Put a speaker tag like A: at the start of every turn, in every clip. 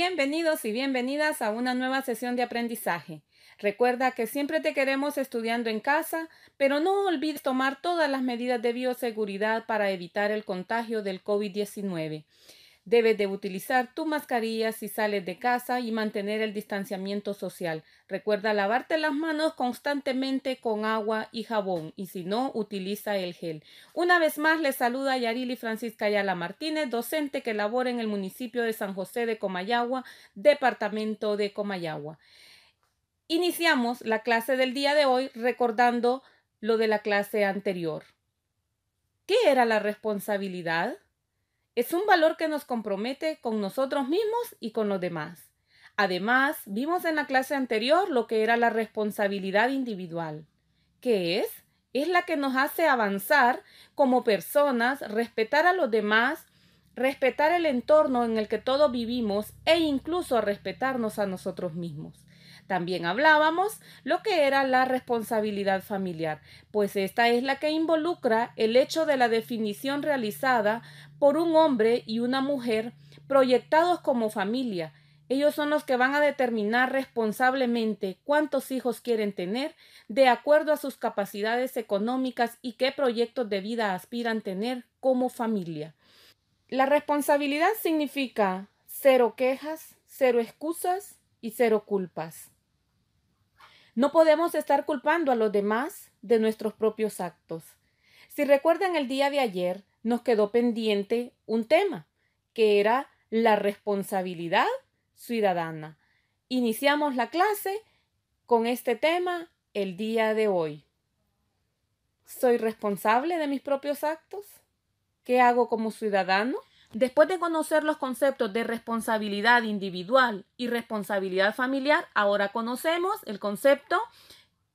A: Bienvenidos y bienvenidas a una nueva sesión de aprendizaje. Recuerda que siempre te queremos estudiando en casa, pero no olvides tomar todas las medidas de bioseguridad para evitar el contagio del COVID-19. Debes de utilizar tu mascarilla si sales de casa y mantener el distanciamiento social. Recuerda lavarte las manos constantemente con agua y jabón y si no, utiliza el gel. Una vez más les saluda Yarili Francisca Ayala Martínez, docente que labora en el municipio de San José de Comayagua, departamento de Comayagua. Iniciamos la clase del día de hoy recordando lo de la clase anterior. ¿Qué era la responsabilidad? Es un valor que nos compromete con nosotros mismos y con los demás. Además, vimos en la clase anterior lo que era la responsabilidad individual. ¿Qué es? Es la que nos hace avanzar como personas, respetar a los demás, respetar el entorno en el que todos vivimos e incluso respetarnos a nosotros mismos. También hablábamos lo que era la responsabilidad familiar, pues esta es la que involucra el hecho de la definición realizada por un hombre y una mujer proyectados como familia. Ellos son los que van a determinar responsablemente cuántos hijos quieren tener de acuerdo a sus capacidades económicas y qué proyectos de vida aspiran tener como familia. La responsabilidad significa cero quejas, cero excusas y cero culpas. No podemos estar culpando a los demás de nuestros propios actos. Si recuerdan el día de ayer, nos quedó pendiente un tema, que era la responsabilidad ciudadana. Iniciamos la clase con este tema el día de hoy. ¿Soy responsable de mis propios actos? ¿Qué hago como ciudadano? Después de conocer los conceptos de responsabilidad individual y responsabilidad familiar, ahora conocemos el concepto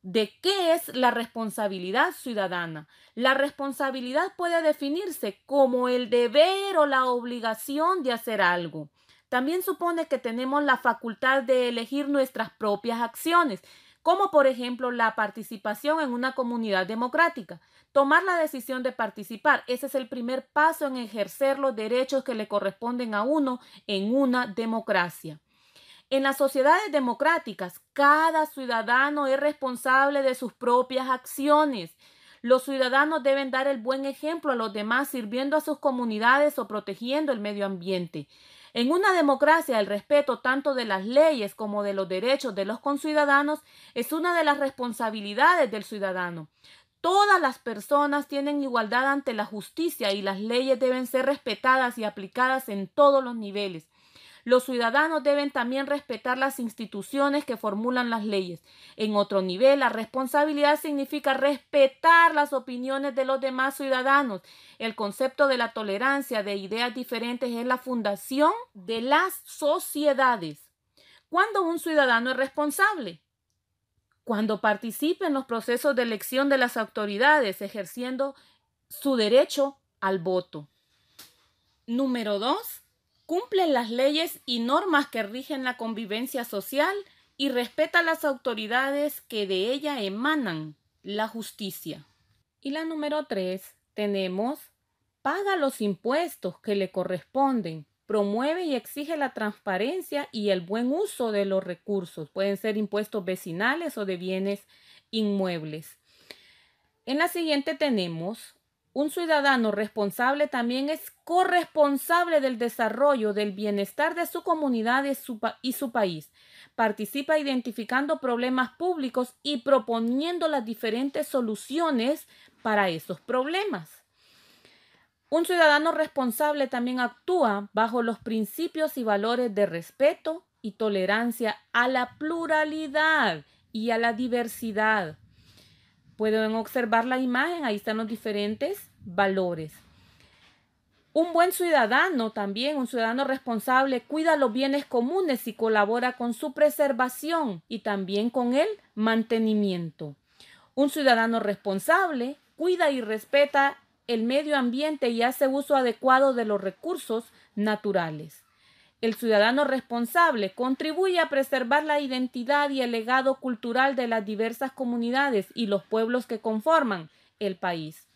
A: de qué es la responsabilidad ciudadana. La responsabilidad puede definirse como el deber o la obligación de hacer algo. También supone que tenemos la facultad de elegir nuestras propias acciones como por ejemplo la participación en una comunidad democrática. Tomar la decisión de participar, ese es el primer paso en ejercer los derechos que le corresponden a uno en una democracia. En las sociedades democráticas, cada ciudadano es responsable de sus propias acciones. Los ciudadanos deben dar el buen ejemplo a los demás sirviendo a sus comunidades o protegiendo el medio ambiente. En una democracia, el respeto tanto de las leyes como de los derechos de los conciudadanos es una de las responsabilidades del ciudadano. Todas las personas tienen igualdad ante la justicia y las leyes deben ser respetadas y aplicadas en todos los niveles. Los ciudadanos deben también respetar las instituciones que formulan las leyes. En otro nivel, la responsabilidad significa respetar las opiniones de los demás ciudadanos. El concepto de la tolerancia de ideas diferentes es la fundación de las sociedades. ¿Cuándo un ciudadano es responsable? Cuando participe en los procesos de elección de las autoridades, ejerciendo su derecho al voto. Número dos. Cumple las leyes y normas que rigen la convivencia social y respeta las autoridades que de ella emanan, la justicia. Y la número tres, tenemos, paga los impuestos que le corresponden, promueve y exige la transparencia y el buen uso de los recursos, pueden ser impuestos vecinales o de bienes inmuebles. En la siguiente tenemos un ciudadano responsable también es corresponsable del desarrollo del bienestar de su comunidad y su, país. Participa identificando problemas públicos y proponiendo las diferentes soluciones para esos problemas. Un ciudadano responsable también actúa bajo los principios y valores de respeto y tolerancia a la pluralidad y a la diversidad Pueden observar la imagen, ahí están los diferentes valores. Un buen ciudadano también, un ciudadano responsable, cuida los bienes comunes y colabora con su preservación y también con el mantenimiento. Un ciudadano responsable cuida y respeta el medio ambiente y hace uso adecuado de los recursos naturales. El ciudadano responsable contribuye a preservar la identidad y el legado cultural de las diversas comunidades y los pueblos que conforman el país.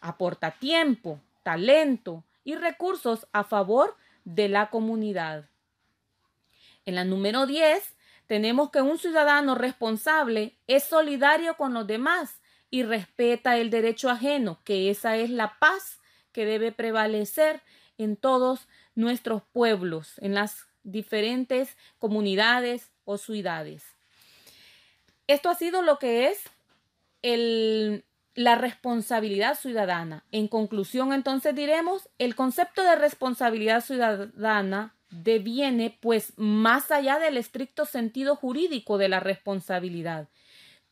A: Aporta tiempo, talento y recursos a favor de la comunidad. En la número 10, tenemos que un ciudadano responsable es solidario con los demás y respeta el derecho ajeno, que esa es la paz que debe prevalecer en todos nuestros pueblos, en las diferentes comunidades o ciudades. Esto ha sido lo que es la responsabilidad ciudadana. En conclusión, entonces diremos, el concepto de responsabilidad ciudadana deviene pues más allá del estricto sentido jurídico de la responsabilidad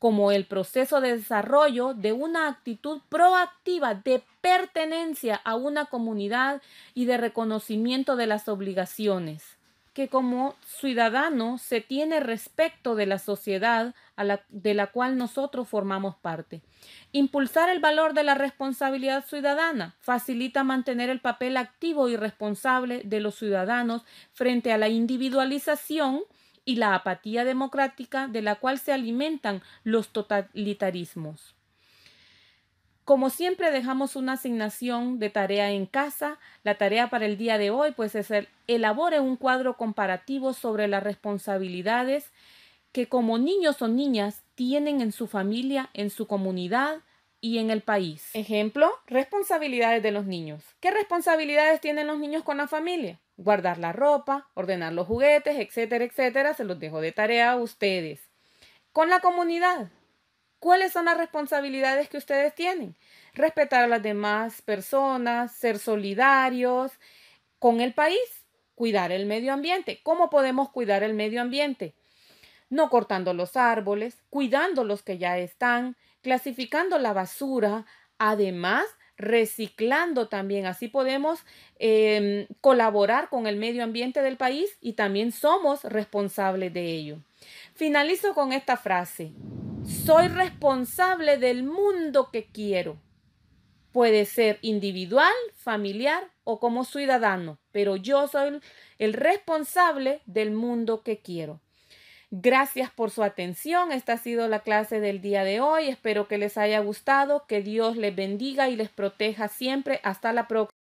A: como el proceso de desarrollo de una actitud proactiva de pertenencia a una comunidad y de reconocimiento de las obligaciones que como ciudadano se tiene respecto de la sociedad de la cual nosotros formamos parte. Impulsar el valor de la responsabilidad ciudadana facilita mantener el papel activo y responsable de los ciudadanos frente a la individualización y la apatía democrática de la cual se alimentan los totalitarismos. Como siempre dejamos una asignación de tarea en casa, la tarea para el día de hoy pues es elabore un cuadro comparativo sobre las responsabilidades que como niños o niñas tienen en su familia, en su comunidad y en el país. Ejemplo, responsabilidades de los niños. ¿Qué responsabilidades tienen los niños con la familia? guardar la ropa, ordenar los juguetes, etcétera, etcétera. Se los dejo de tarea a ustedes. Con la comunidad, ¿cuáles son las responsabilidades que ustedes tienen? Respetar a las demás personas, ser solidarios con el país, cuidar el medio ambiente. ¿Cómo podemos cuidar el medio ambiente? No cortando los árboles, cuidando los que ya están, clasificando la basura, además reciclando también. Así podemos em, colaborar con el medio ambiente del país y también somos responsables de ello. Finalizo con esta frase. Soy responsable del mundo que quiero. Puede ser individual, familiar o como ciudadano, pero yo soy el responsable del mundo que quiero. Gracias por su atención. Esta ha sido la clase del día de hoy. Espero que les haya gustado. Que Dios les bendiga y les proteja siempre. Hasta la próxima.